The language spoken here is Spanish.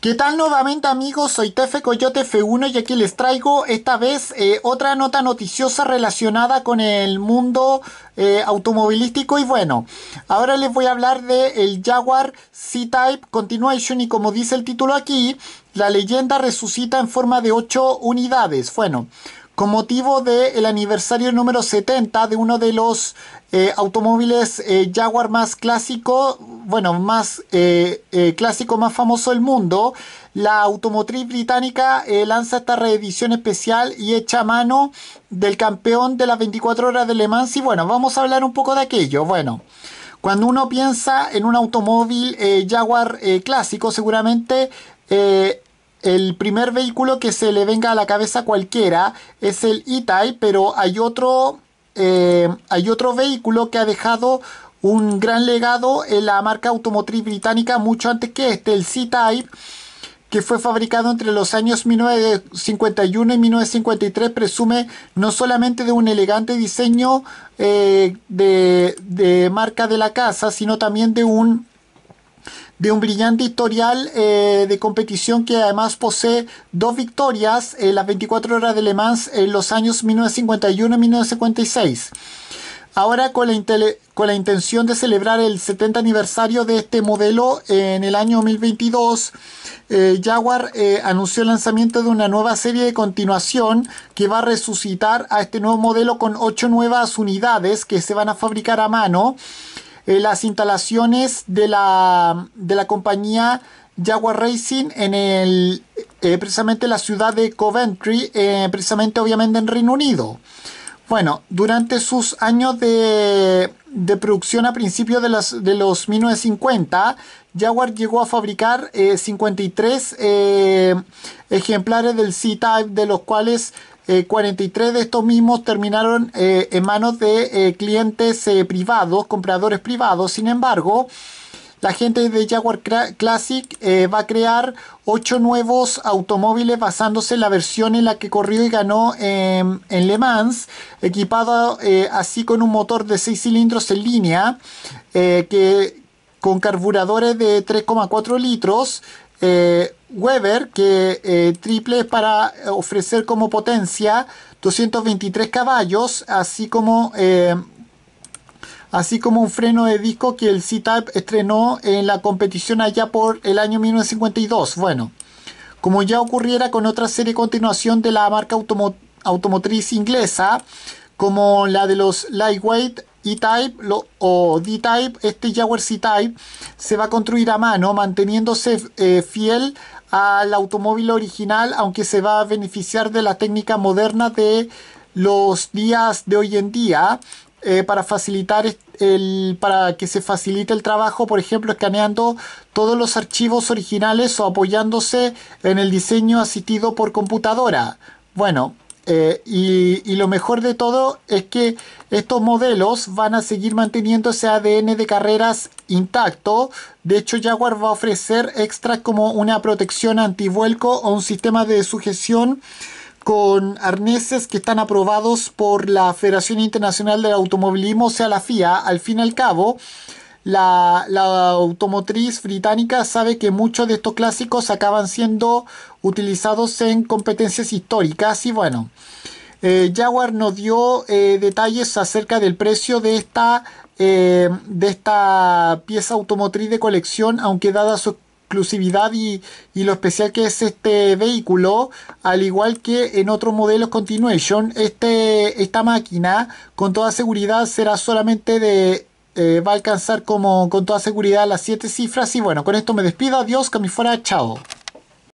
¿Qué tal nuevamente amigos? Soy Tefe Coyote F1 y aquí les traigo esta vez eh, otra nota noticiosa relacionada con el mundo eh, automovilístico y bueno, ahora les voy a hablar de el Jaguar C-Type Continuation y como dice el título aquí, la leyenda resucita en forma de 8 unidades. Bueno, con motivo del aniversario número 70 de uno de los eh, automóviles eh, Jaguar más clásico, bueno, más eh, clásico, más famoso del mundo, la automotriz británica lanza esta reedición especial y echa mano del campeón de las 24 horas de Le Mans. Y bueno, vamos a hablar un poco de aquello. Bueno. Cuando uno piensa en un automóvil Jaguar clásico, seguramente el primer vehículo que se le venga a la cabeza cualquiera es el E-Type, pero hay otro, eh, hay otro vehículo que ha dejado un gran legado en la marca automotriz británica mucho antes que este, el C-Type, que fue fabricado entre los años 1951 y 1953, presume no solamente de un elegante diseño eh, de marca de la casa, sino también de un de un brillante historial eh, de competición que además posee dos victorias en eh, las 24 horas de Le Mans en los años 1951 1956. Ahora con la, con la intención de celebrar el 70 aniversario de este modelo en el año 2022, eh, Jaguar anunció el lanzamiento de una nueva serie de continuación que va a resucitar a este nuevo modelo con ocho nuevas unidades que se van a fabricar a mano eh, las instalaciones de la, compañía Jaguar Racing en el, eh, precisamente la ciudad de Coventry, eh, precisamente obviamente en Reino Unido. Bueno, durante sus años de, producción a principios de los, de los 1950, Jaguar llegó a fabricar 53 ejemplares del C-Type, de los cuales 43 eh, de estos mismos terminaron eh, en manos de eh, clientes privados, compradores privados. Sin embargo, la gente de Jaguar Classic va a crear 8 nuevos automóviles basándose en la versión en la que corrió y ganó en Le Mans, equipado así con un motor de 6 cilindros en línea, que, con carburadores de 3,4 litros, Weber, que eh, triple es para ofrecer como potencia 223 caballos, así como, eh, así como un freno de disco que el C-Type estrenó en la competición allá por el año 1952. Bueno, como ya ocurriera con otra serie continuación de la marca automotriz inglesa, como la de los Lightweight E-Type o D-Type, este Jaguar C-Type se va a construir a mano manteniéndose eh, fiel al automóvil original, aunque se va a beneficiar de la técnica moderna de los días de hoy en día eh, para facilitar el, para que se facilite el trabajo, por ejemplo, escaneando todos los archivos originales o apoyándose en el diseño asistido por computadora. Bueno, eh, y, y, lo mejor de todo es que estos modelos van a seguir manteniendo ese ADN de carreras intacto. De hecho, Jaguar va a ofrecer extras como una protección antivuelco o un sistema de sujeción con arneses que están aprobados por la Federación Internacional del Automovilismo, o sea, la FIA, al fin y al cabo la, automotriz británica sabe que muchos de estos clásicos acaban siendo utilizados en competencias históricas y bueno. Eh, Jaguar nos dio eh, detalles acerca del precio de esta, eh, de esta pieza automotriz de colección, aunque dada su exclusividad y, lo especial que es este vehículo, al igual que en otros modelos Continuation, este, esta máquina con toda seguridad será solamente de eh, va a alcanzar como con toda seguridad las siete cifras. Y bueno, con esto me despido. Adiós, que me fuera. Chao.